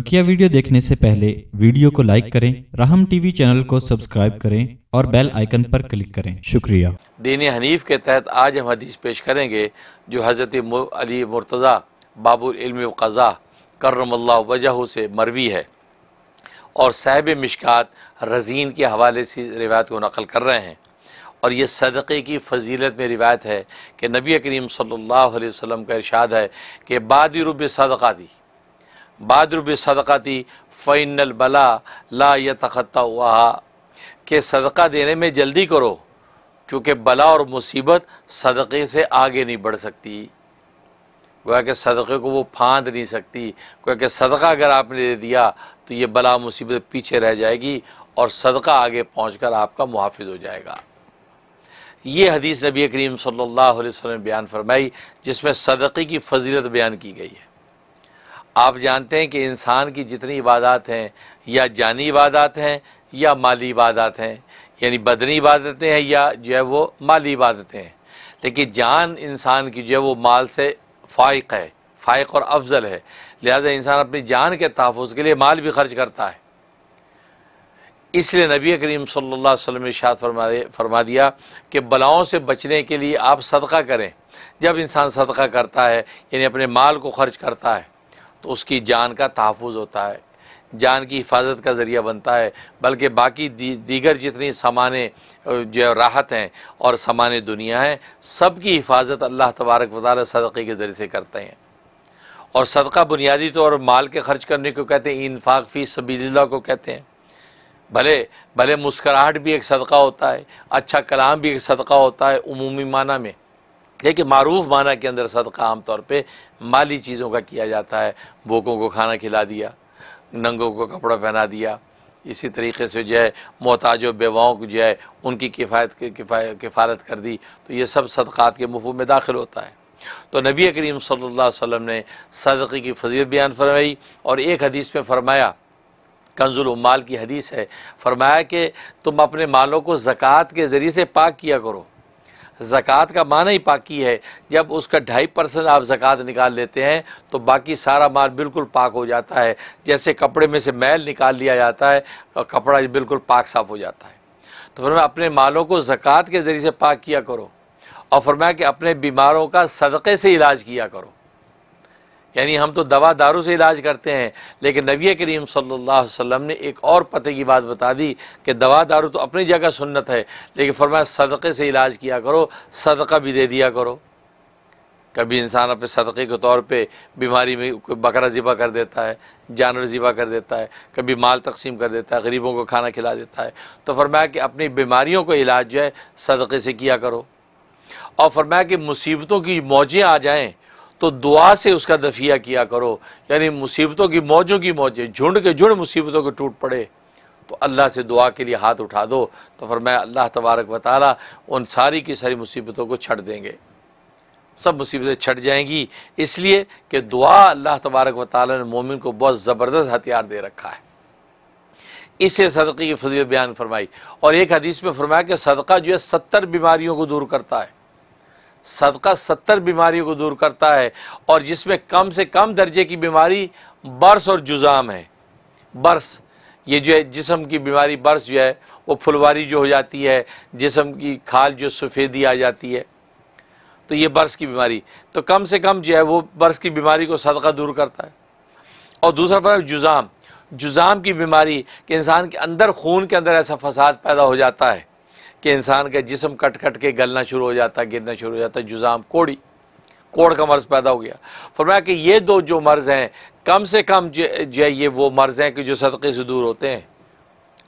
बकिया वीडियो देखने से पहले वीडियो को लाइक करें रहम टीवी चैनल को सब्सक्राइब करें और बेल आइकन पर क्लिक करें शुक्रिया दीन हनीफ के तहत आज हम हदीस पेश करेंगे जो हज़रत अली मुर्तज़ा बाबुल इल्म कज़ा करमल्ला वजह से मरवी है और साहब मिशकात रजीन के हवाले से रिवायत को नकल कर रहे हैं और ये सदक़े की फजीलत में रिवायत है कि नबी करीम सल्लल्लाहु अलैहि वसल्लम का इरशाद है कि बाद रुब सदक़ा दी बादरुब सदक़ाती फ़ैनल बला ला या तख़ता हुआ के सदका देने में जल्दी करो क्योंकि बला और मुसीबत सदक़े से आगे नहीं बढ़ सकती गोया कि सदक़े को वो फांद नहीं सकती गोया कि सदका अगर आपने दे दिया तो ये बला मुसीबत पीछे रह जाएगी और सदका आगे पहुँच कर आपका मुहाफ़ हो जाएगा ये हदीस नबी करीम सल्लल्लाहु अलैहि वसल्लम बयान फरमाई जिसमें सदक़े की फजीलत बयान की गई है आप जानते हैं कि इंसान की जितनी इबादत हैं या जानी इबादत हैं या माली इबादत हैं यानी बदनी इबादतें हैं या जो है वो माली इबादतें हैं लेकिन जान इंसान की जो है वो माल से फ़ाइक है फ़ाइक और अफजल है लिहाजा इंसान अपनी जान के तहफ़ के लिए माल भी खर्च करता है इसलिए नबी करीम सल्लल्लाहु अलैहि वसल्लम ने फरमा दिया कि बलाओं से बचने के लिए आप सदका करें जब इंसान सदका करता है यानी अपने माल को खर्च करता है तो उसकी जान का तहफ़ होता है जान की हिफाजत का ज़रिया बनता है बल्कि बाकी दी, दीगर जितनी सामान जो राहत हैं और सामान दुनिया हैं सब की हिफाजत अल्लाह तबारक वाल सदक़े के ज़रिए से करते हैं और सदका बुनियादी तौर तो माल के खर्च करने को कहते हैं इनफाक फ़ी सबीला को कहते हैं भले भले मुस्कराहट भी एक सदका होता है अच्छा कलाम भी एक सदका होता है अमूमी माना में लेकिन मरूफ माना के अंदर सदका आम तौर पर माली चीज़ों का किया जाता है भूखों को खाना खिला दिया नंगों को कपड़ा पहना दिया इसी तरीके से जो है मोहताज बेवाओं को जो है उनकी किफ़ायत किफ़ारत कर दी तो ये सब सदक़ात के मफहम में दाखिल होता है तो नबी करीम सल्ला वसम ने सदक़े की फजीत बयान फरमाई और एक हदीस में फ़रमाया कंजुल माल की हदीस है फरमाया कि तुम अपने मालों को ज़क़़त के ज़रिए से पाक किया करो ज़क़़त का माना ही पाकी है जब उसका ढाई परसेंट आप ज़क़़त निकाल लेते हैं तो बाकी सारा माल बिल्कुल पाक हो जाता है जैसे कपड़े में से मैल निकाल लिया जाता है और कपड़ा बिल्कुल पाक साफ़ हो जाता है तो फिर अपने मालों को ज़क़़त के ज़रिए से पाक किया करो और फरमाया कि अपने बीमारों का सदक़े से इलाज किया करो यानी हम तो दवा दारू से इलाज करते हैं लेकिन नबी करीम सल्लल्लाहु अलैहि वसल्लम ने एक और पते की बात बता दी कि दवा दारू तो अपनी जगह सुन्नत है लेकिन फरमाया सदक़े से इलाज किया करो सदका भी दे दिया करो कभी इंसान अपने सदक़े के तौर पे बीमारी में कोई बकरा ज़िबा कर देता है जानवर ज़िबा कर देता है कभी माल तकसीम कर देता है गरीबों को खाना खिला देता है तो फरमाया कि अपनी बीमारियों को इलाज जो है सदक़े से किया करो और फरमाया कि मुसीबतों की मौजें आ जाएँ तो दुआ से उसका दफिया किया करो यानी मुसीबतों की मौजों की मौजें झुंड के झुंड मुसीबतों के टूट पड़े तो अल्लाह से दुआ के लिए हाथ उठा दो तो फरमाया अल्लाह तबारक वाली उन सारी की सारी मुसीबतों को छट देंगे सब मुसीबतें छट जाएंगी इसलिए कि दुआ अल्लाह तबारक वाली ने मोमिन को बहुत ज़बरदस्त हथियार दे रखा है इसे सदक़े की फजीत बयान फरमाई और एक हदीस में फरमाया कि सदका जो है सत्तर बीमारियों को दूर करता है सदका सत्तर बीमारियों को दूर करता है और जिसमें कम से कम दर्जे की बीमारी बर्स और जुज़ाम है बर्स ये जो है जिसम की बीमारी बर्स जो है वो फुलवारी जो हो जाती है जिसम की खाल जो सफ़ेदी आ जाती है तो ये बर्स की बीमारी तो कम से कम जो है वो बर्स की बीमारी को सदका दूर करता है और दूसरा फर्क जुज़ाम जुज़ाम की बीमारी कि इंसान के अंदर खून के अंदर ऐसा फसाद पैदा हो जाता है कि इंसान का जिसम कट कट के गलना शुरू हो जाता गिरना शुरू हो जाता जुजाम कोड़ी कोड़ का मर्ज़ पैदा हो गया फरमाया कि ये दो जो मर्ज़ हैं कम से कम जो है ये वो मर्ज़ हैं कि जो सदक़े से दूर होते हैं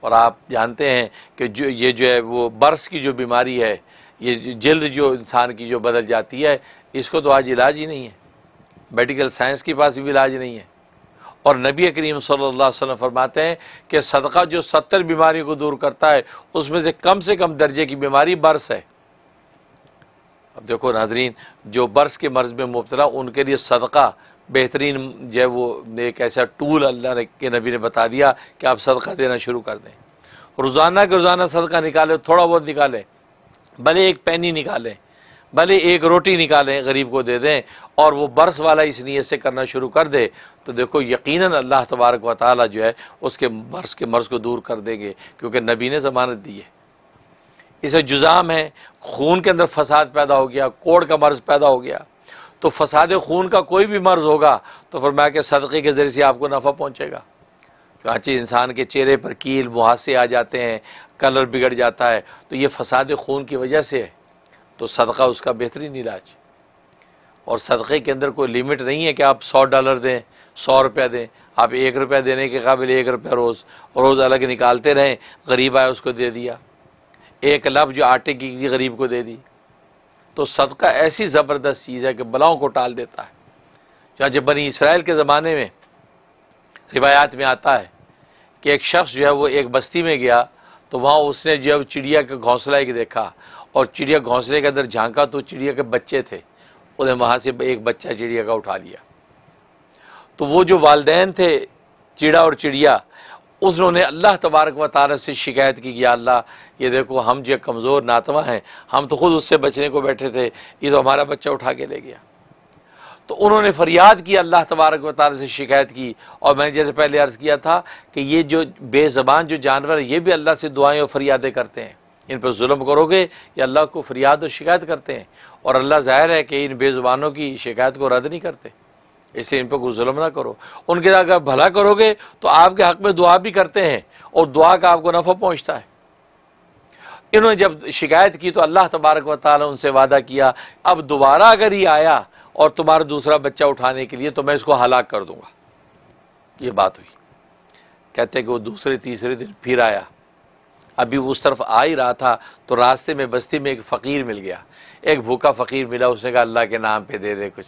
और आप जानते हैं कि जो ये जो है वो बर्स की जो बीमारी है ये जल्द जो इंसान की जो बदल जाती है इसको तो आज इलाज ही नहीं है मेडिकल साइंस के पास भी इलाज नहीं है और नबी करीम सल्लल्लाहु अलैहि वसल्लम फरमाते हैं कि सदका जो सत्तर बीमारी को दूर करता है उसमें से कम से कम दर्जे की बीमारी बर्स है अब देखो नाजरीन जो बर्स के मर्ज़ में मुबतला उनके लिए सदका बेहतरीन जो है वो एक ऐसा टूल अल्लाह के नबी ने बता दिया कि आप सदका देना शुरू कर दें रोज़ाना के रोज़ाना सदका निकालें थोड़ा बहुत निकालें भले एक पैनी निकालें भले एक रोटी निकालें गरीब को दे दें और वो बरस वाला इस नीयत से करना शुरू कर दे तो देखो यकीनन अल्लाह तबारक व ताली जो है उसके बरस के मर्ज़ को दूर कर देंगे क्योंकि नबी ने ज़मानत दी है इसे जुज़ाम है खून के अंदर फसाद पैदा हो गया कोड़ का मर्ज़ पैदा हो गया तो फसाद खून का कोई भी मर्ज़ होगा तो मैं कि सदक़े के ज़रिए से आपको नफ़ा पहुँचेगा चुनाचे इंसान के चेहरे पर कील मुहासे आ जाते हैं कलर बिगड़ जाता है तो ये फसाद खून की वजह से है तो सदका उसका बेहतरीन इलाज और सदक़े के अंदर कोई लिमिट नहीं है कि आप सौ डॉलर दें सौ रुपया दें आप एक रुपया देने के काबिल एक रुपया रोज़ रोज़ अलग निकालते रहें गरीब आए उसको दे दिया एक लफ जो आटे की गरीब को दे दी तो सदका ऐसी ज़बरदस्त चीज़ है कि बलाओं को टाल देता है जहाँ जब बनी इसराइल के ज़माने में रिवायात में आता है कि एक शख्स जो है वो एक बस्ती में गया तो वहाँ उसने जो है चिड़िया का घोंसला एक देखा और चिड़िया घोंसले के अंदर झांका तो चिड़िया के बच्चे थे उन्हें वहाँ से एक बच्चा चिड़िया का उठा लिया तो वो जो वालदेन थे चिड़ा और चिड़िया उसने अल्लाह तबारक व तारा से शिकायत की या अल्लाह ये देखो हम जो कमज़ोर नातवा हैं हम तो ख़ुद उससे बचने को बैठे थे ये तो हमारा बच्चा उठा के ले गया तो उन्होंने फरियाद की अल्लाह तबारक व से शिकायत की और मैंने जैसे पहले अर्ज़ किया था कि ये जो बेज़बान जो जानवर है ये भी अल्लाह से दुआएं और फरियादें करते हैं इन पर जुल्म करोगे या अल्लाह को फरियाद और शिकायत करते हैं और अल्लाह ज़ाहिर है कि इन बेज़ुबानों की शिकायत को रद्द नहीं करते इसे इन पर कोई जुल्म ना करो उनके अगर भला करोगे तो आपके हक़ में दुआ भी करते हैं और दुआ का आपको नफ़ा पहुँचता है इन्होंने जब शिकायत की तो अल्लाह तबारक व ताली उनसे वादा किया अब दोबारा अगर ये आया और तुम्हारा दूसरा बच्चा उठाने के लिए तो मैं इसको हलाक कर दूंगा ये बात हुई कहते कि वो दूसरे तीसरे दिन फिर आया अभी वो उस तरफ आ ही रहा था तो रास्ते में बस्ती में एक फ़कीर मिल गया एक भूखा फ़कीर मिला उसने कहा अल्लाह के नाम पे दे दे कुछ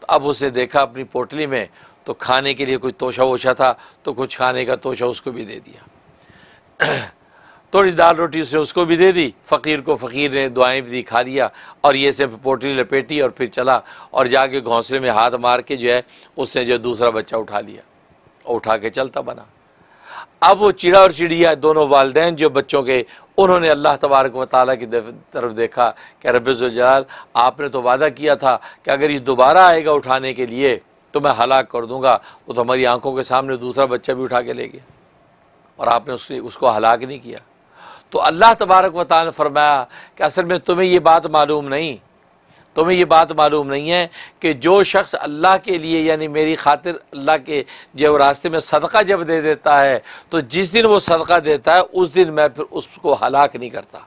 तो अब उसने देखा अपनी पोटली में तो खाने के लिए कोई तोशा वोशा था तो कुछ खाने का तोशा उसको भी दे दिया थोड़ी दाल रोटी उसने उसको भी दे दी फ़कीर को फ़कीर ने दुआएं भी दी खा लिया और ये सिर्फ पोटली लपेटी और फिर चला और जाके घोंसले में हाथ मार के जो है उसने जो दूसरा बच्चा उठा लिया और उठा के चलता बना अब वो चिड़ा और चिड़िया दोनों वालदेन जो बच्चों के उन्होंने अल्लाह तबारक व ताली की तरफ देखा कि रबाल आपने तो वादा किया था कि अगर ये दोबारा आएगा उठाने के लिए तो मैं हलाक कर दूंगा वो तो हमारी आंखों के सामने दूसरा बच्चा भी उठा के ले गया और आपने उसको हलाक नहीं किया तो अल्लाह तबारक व ताल फरमाया कि असल में तुम्हें ये बात मालूम नहीं तुम्हें ये बात मालूम नहीं है कि जो शख्स अल्लाह के लिए यानी मेरी खातिर अल्लाह के जब रास्ते में सदका जब दे देता है तो जिस दिन वो सदका देता है उस दिन मैं फिर उसको हलाक नहीं करता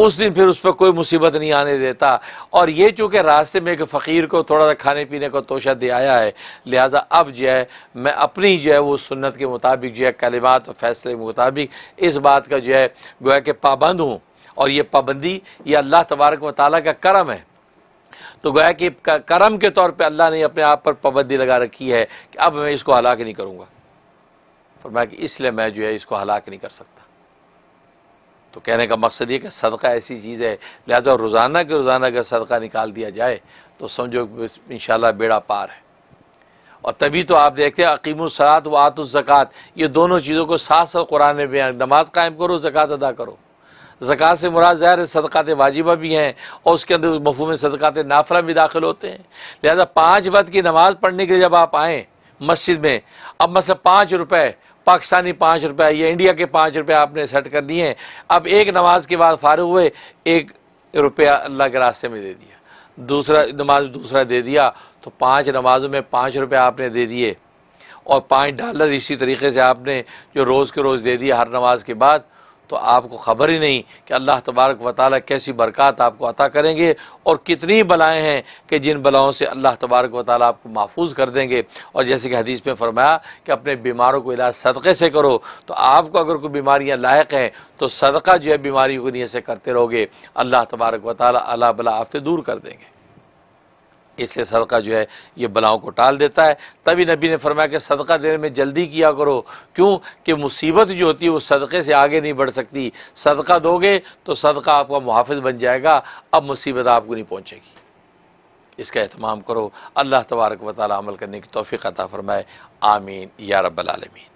उस दिन फिर उस पर कोई मुसीबत नहीं आने देता और ये चूँकि रास्ते में एक फ़कीर को थोड़ा सा खाने पीने का तोशा दे आया है लिहाजा अब जो है मैं अपनी जो है वो सुन्नत के मुताबिक जो है कलिमात और फैसले के मुताबिक इस बात का जो है गोया के पाबंद हूँ और ये पाबंदी ये अल्लाह तबारक व का करम है तो गोया कि करम के तौर पर अल्लाह ने अपने आप पर पाबंदी लगा रखी है कि अब मैं इसको हलाक नहीं करूँगा फरमाया कि इसलिए मैं जो है इसको हलाक नहीं कर सकता तो कहने का मकसद ये कि सदका ऐसी चीज़ है लिहाजा रोज़ाना के रोज़ाना अगर सदका निकाल दिया जाए तो समझो इन बेड़ा पार है और तभी तो आप देखते हैं अकीमसलात व आतुज़क़ात ये दोनों चीज़ों को साथ साथ कुरान में बयान नमाज कायम करो ज़क़़त अदा करो ज़क़़त से मुराद ज़ाहिर है सदक़ात वाजिबा भी हैं और उसके अंदर में सदक़ात नाफरा भी दाखिल होते हैं लिहाजा पाँच वक्त की नमाज पढ़ने के लिए जब आप आएँ मस्जिद में अब मसल पाँच रुपये पाकिस्तानी पाँच रुपया या इंडिया के पाँच रुपया आपने सेट कर दिए हैं अब एक नमाज के बाद फारग हुए एक रुपया अल्लाह के रास्ते में दे दिया दूसरा नमाज दूसरा दे दिया तो पाँच नमाजों में पाँच रुपये आपने दे दिए और पाँच डॉलर इसी तरीके से आपने जो रोज़ के रोज़ दे दिया हर नमाज के बाद तो आपको ख़बर ही नहीं कि अल्लाह तबारक व ताली कैसी बरक़ात आपको अता करेंगे और कितनी बलाएँ हैं कि जिन बलाओं से अल्लाह तबारक व ताली आपको महफूज कर देंगे और जैसे कि हदीस में फरमाया कि अपने बीमारों को इलाज सदक़े से करो तो आपको अगर कोई बीमारियाँ लायक हैं तो सदका जो है बीमारी को नीचे से करते रहोगे अल्लाह तबारक व ताली अला बला आपसे दूर कर देंगे इसलिए सदका जो है ये बलाओं को टाल देता है तभी नबी ने फरमाया कि सदका देने में जल्दी किया करो क्योंकि मुसीबत जो होती है वो सदक़े से आगे नहीं बढ़ सकती सदका दोगे तो सदका आपका मुहाफ़ बन जाएगा अब मुसीबत आपको नहीं पहुँचेगी इसका अहतमाम करो अल्लाह तबारक वाली अमल करने की तोफ़ी अता फ़रमाए आमीन या रबालमीन